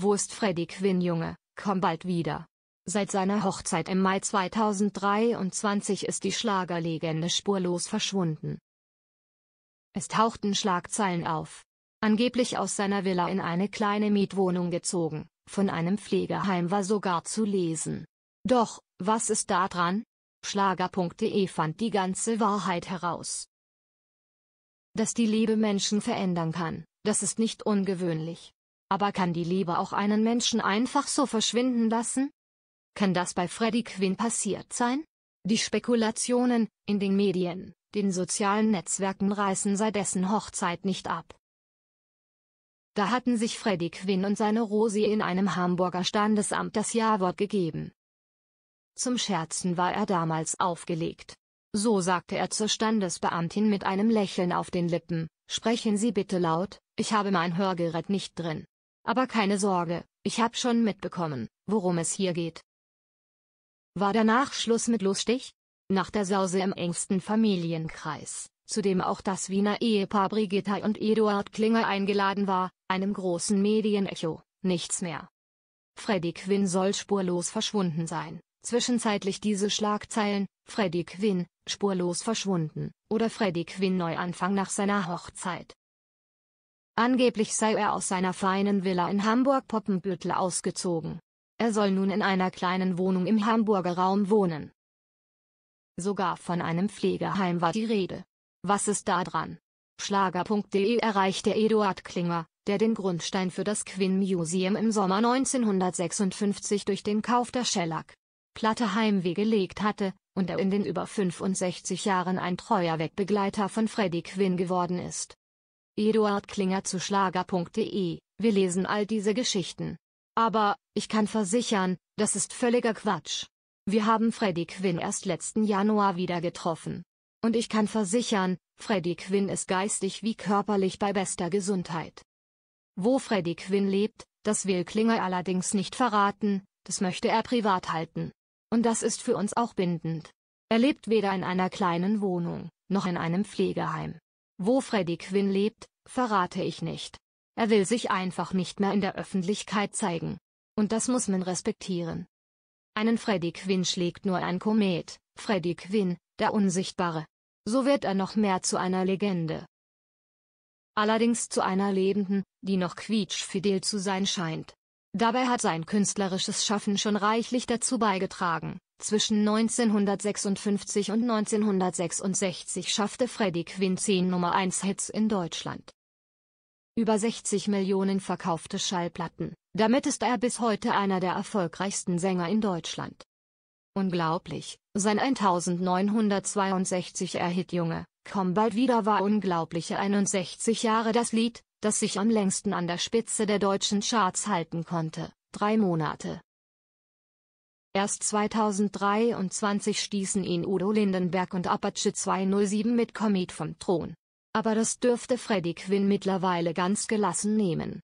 Wo ist Freddy Quinn Junge, komm bald wieder. Seit seiner Hochzeit im Mai 2023 ist die Schlagerlegende spurlos verschwunden. Es tauchten Schlagzeilen auf. Angeblich aus seiner Villa in eine kleine Mietwohnung gezogen, von einem Pflegeheim war sogar zu lesen. Doch, was ist da dran? Schlager.de fand die ganze Wahrheit heraus. Dass die Liebe Menschen verändern kann, das ist nicht ungewöhnlich. Aber kann die Liebe auch einen Menschen einfach so verschwinden lassen? Kann das bei Freddie Quinn passiert sein? Die Spekulationen, in den Medien, den sozialen Netzwerken reißen seit dessen Hochzeit nicht ab. Da hatten sich Freddie Quinn und seine Rosi in einem Hamburger Standesamt das Jawort gegeben. Zum Scherzen war er damals aufgelegt. So sagte er zur Standesbeamtin mit einem Lächeln auf den Lippen, sprechen Sie bitte laut, ich habe mein Hörgerät nicht drin. Aber keine Sorge, ich hab schon mitbekommen, worum es hier geht. War danach Schluss mit Lustig? Nach der Sause im engsten Familienkreis, zu dem auch das Wiener Ehepaar Brigitta und Eduard Klinger eingeladen war, einem großen Medienecho, nichts mehr. Freddy Quinn soll spurlos verschwunden sein. Zwischenzeitlich diese Schlagzeilen, Freddy Quinn, spurlos verschwunden, oder Freddy Quinn Neuanfang nach seiner Hochzeit, Angeblich sei er aus seiner feinen Villa in Hamburg-Poppenbüttel ausgezogen. Er soll nun in einer kleinen Wohnung im Hamburger Raum wohnen. Sogar von einem Pflegeheim war die Rede. Was ist da dran? Schlager.de erreichte Eduard Klinger, der den Grundstein für das Quinn Museum im Sommer 1956 durch den Kauf der Schellack Platte Heimweh gelegt hatte, und er in den über 65 Jahren ein treuer Wegbegleiter von Freddie Quinn geworden ist. Eduard Klinger zu schlager.de, wir lesen all diese Geschichten. Aber, ich kann versichern, das ist völliger Quatsch. Wir haben Freddy Quinn erst letzten Januar wieder getroffen. Und ich kann versichern, Freddy Quinn ist geistig wie körperlich bei bester Gesundheit. Wo Freddy Quinn lebt, das will Klinger allerdings nicht verraten, das möchte er privat halten. Und das ist für uns auch bindend. Er lebt weder in einer kleinen Wohnung, noch in einem Pflegeheim. Wo Freddy Quinn lebt, verrate ich nicht. Er will sich einfach nicht mehr in der Öffentlichkeit zeigen. Und das muss man respektieren. Einen Freddy Quinn schlägt nur ein Komet, Freddy Quinn, der Unsichtbare. So wird er noch mehr zu einer Legende. Allerdings zu einer lebenden, die noch quietschfidel zu sein scheint. Dabei hat sein künstlerisches Schaffen schon reichlich dazu beigetragen, zwischen 1956 und 1966 schaffte Freddie Quinn 10 Nummer 1 Hits in Deutschland. Über 60 Millionen verkaufte Schallplatten, damit ist er bis heute einer der erfolgreichsten Sänger in Deutschland. Unglaublich, sein 1962 er Hit Junge, komm bald wieder war unglaubliche 61 Jahre das Lied, das sich am längsten an der Spitze der deutschen Charts halten konnte, drei Monate. Erst 2023 stießen ihn Udo Lindenberg und Apache 207 mit Komet vom Thron. Aber das dürfte Freddy Quinn mittlerweile ganz gelassen nehmen.